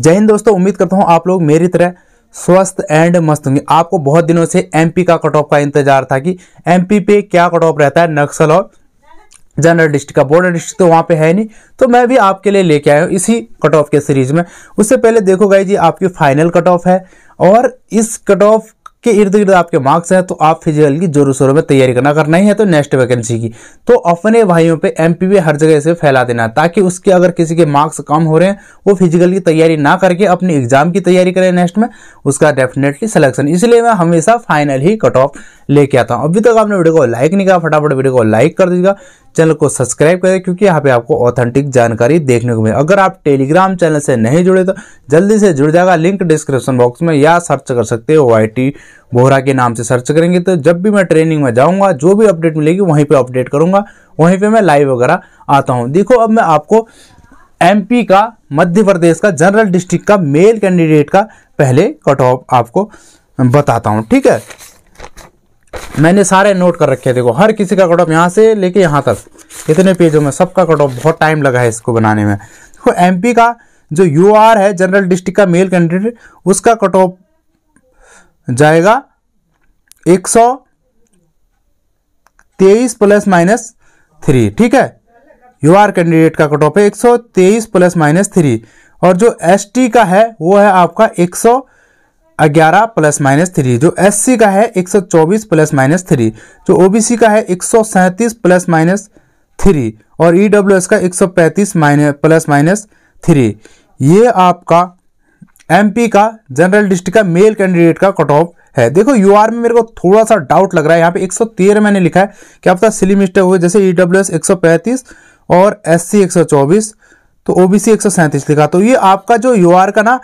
जय हिंद दोस्तों उम्मीद करता हूँ आप लोग मेरी तरह स्वस्थ एंड मस्त होंगे आपको बहुत दिनों से एमपी का कट ऑफ का इंतजार था कि एमपी पे क्या कट ऑफ रहता है नक्सल और जनरल डिस्ट्रिक्ट का बॉर्डर डिस्ट्रिक्ट तो वहाँ पे है नहीं तो मैं भी आपके लिए लेके आया हूँ इसी कट ऑफ के सीरीज में उससे पहले देखो गाई जी आपकी फाइनल कट ऑफ है और इस कट ऑफ के इर्द गिर्द आपके मार्क्स हैं तो आप फिजिकल की जोरों शोरों में तैयारी करना करना ही है तो नेक्स्ट वैकेंसी की तो अपने भाइयों पे एमपीवी हर जगह से फैला देना ताकि उसके अगर किसी के मार्क्स कम हो रहे हैं वो फिजिकल की तैयारी ना करके अपनी एग्जाम की तैयारी करें नेक्स्ट में उसका डेफिनेटली सिलेक्शन इसलिए मैं हमेशा फाइनल ही कट ऑफ लेके आता हूँ अभी तक आपने वीडियो को लाइक नहीं किया फटाफट वीडियो को लाइक कर दीजिएगा चैनल को सब्सक्राइब करें क्योंकि यहाँ पे आपको ऑथेंटिक जानकारी देखने को मिले अगर आप टेलीग्राम चैनल से नहीं जुड़े तो जल्दी से जुड़ जाएगा लिंक डिस्क्रिप्शन बॉक्स में या सर्च कर सकते हो वाई बोहरा के नाम से सर्च करेंगे तो जब भी मैं ट्रेनिंग में जाऊँगा जो भी अपडेट मिलेगी वहीं पर अपडेट करूंगा वहीं पर मैं लाइव वगैरह आता हूँ देखो अब मैं आपको एम का मध्य प्रदेश का जनरल डिस्ट्रिक्ट का मेल कैंडिडेट का पहले कट ऑफ आपको बताता हूँ ठीक है मैंने सारे नोट कर रखे देखो हर किसी का कट ऑफ यहाँ से लेके यहाँ तक इतने पेजों में सबका कट ऑफ बहुत टाइम लगा है इसको बनाने में देखो एम का जो यू है जनरल डिस्ट्रिक्ट का मेल कैंडिडेट उसका कट ऑफ जाएगा एक सौ तेईस प्लस माइनस थ्री ठीक है यू आर कैंडिडेट का कट ऑफ है एक सौ तेईस प्लस माइनस थ्री और जो एस टी का है वो है आपका एक सौ ग्यारह प्लस माइनस थ्री जो एस का है एक सौ चौबीस प्लस माइनस थ्री जो ओबीसी का है एक सौ सैंतीस प्लस माइनस थ्री और ई e एस का एक सौ पैंतीस माइनस प्लस माइनस थ्री ये आपका एमपी का जनरल डिस्ट्रिक्ट का मेल कैंडिडेट का कट ऑफ है देखो यू आर में मेरे को थोड़ा सा डाउट लग रहा है यहाँ पे एक सौ तेरह मैंने लिखा है कि आपका सिली मिस्टेक हुए जैसे ई डब्ल्यू एस एक सौ पैंतीस और एस सी एक सौ चौबीस तो ओबीसी एक सौ सैंतीस लिखा तो ये आपका जो यू आर का ना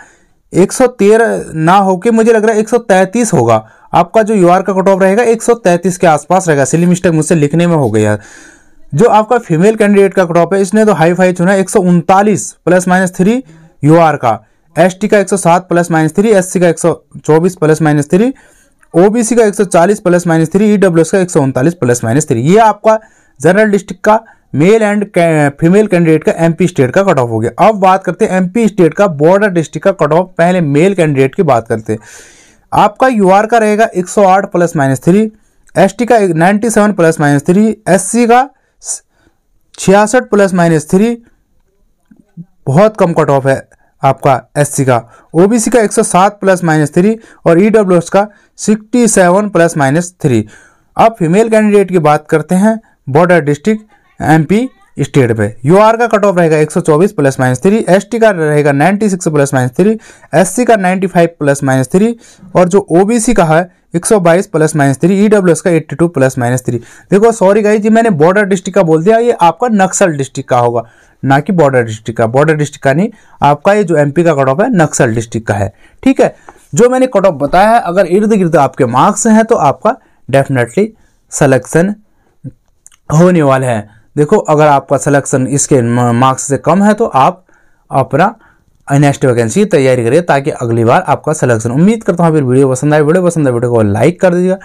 113 ना होके मुझे लग रहा है 133 होगा आपका जो यूआर का कट ऑफ रहेगा 133 के आसपास रहेगा सिली मिस्टेक मुझसे लिखने में हो गया जो आपका फीमेल कैंडिडेट का कट ऑफ है इसने तो हाई फाई चुना है एक प्लस माइनस थ्री यू का एस का 107 प्लस माइनस थ्री एस का 124 प्लस माइनस थ्री ओबीसी का 140 प्लस माइनस थ्री एस का एक प्लस माइनस थ्री ये आपका जनरल डिस्ट्रिक्ट का मेल एंड फीमेल कैंडिडेट का एमपी स्टेट का कट ऑफ हो गया अब बात करते हैं एमपी स्टेट का बॉर्डर डिस्ट्रिक्ट का कट ऑफ पहले मेल कैंडिडेट की बात करते हैं आपका यूआर का रहेगा 108 प्लस माइनस थ्री एस का 97 प्लस माइनस थ्री एस का छियासठ प्लस माइनस थ्री बहुत कम कट ऑफ है आपका एस का ओ का 107 प्लस माइनस थ्री और ई e का 67 प्लस माइनस थ्री अब फीमेल कैंडिडेट की बात करते हैं बॉर्डर डिस्ट्रिक्ट एमपी स्टेट पे यू आर का कट ऑफ रहेगा 124 plus minus three S T का रहेगा 96 plus minus three S C का 95 प्लस माइनस थ्री और जो ओबीसी का है 122 plus minus three E W S का 82 प्लस माइनस थ्री देखो सॉरी गाई जी मैंने बॉर्डर डिस्ट्रिक्ट का बोल दिया ये आपका नक्सल डिस्ट्रिक्ट का होगा ना कि बॉर्डर डिस्ट्रिक्ट का बॉर्डर डिस्ट्रिक्ट का नहीं आपका ये जो पी का कट ऑफ है नक्सल डिस्ट्रिक्ट का है ठीक है जो मैंने कट ऑफ बताया है अगर इर्द गिर्द आपके मार्क्स हैं तो आपका डेफिनेटली सलेक्शन होने वाले हैं देखो अगर आपका सिलेक्शन इसके मार्क्स से कम है तो आप अपना नेक्स्ट वैकेंसी की तैयारी करिए ताकि अगली बार आपका सिलेक्शन उम्मीद करता हूँ फिर वीडियो पसंद आए वीडियो पसंद आए वीडियो को लाइक कर दीजिएगा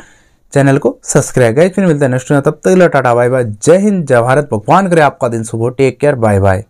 चैनल को सब्सक्राइब करें फिर मिलते हैं नेक्स्ट में तब तक टाटा बाय बाय जय हिंद जय भारत भगवान करे आपका दिन सुबह टेक केयर बाय बाय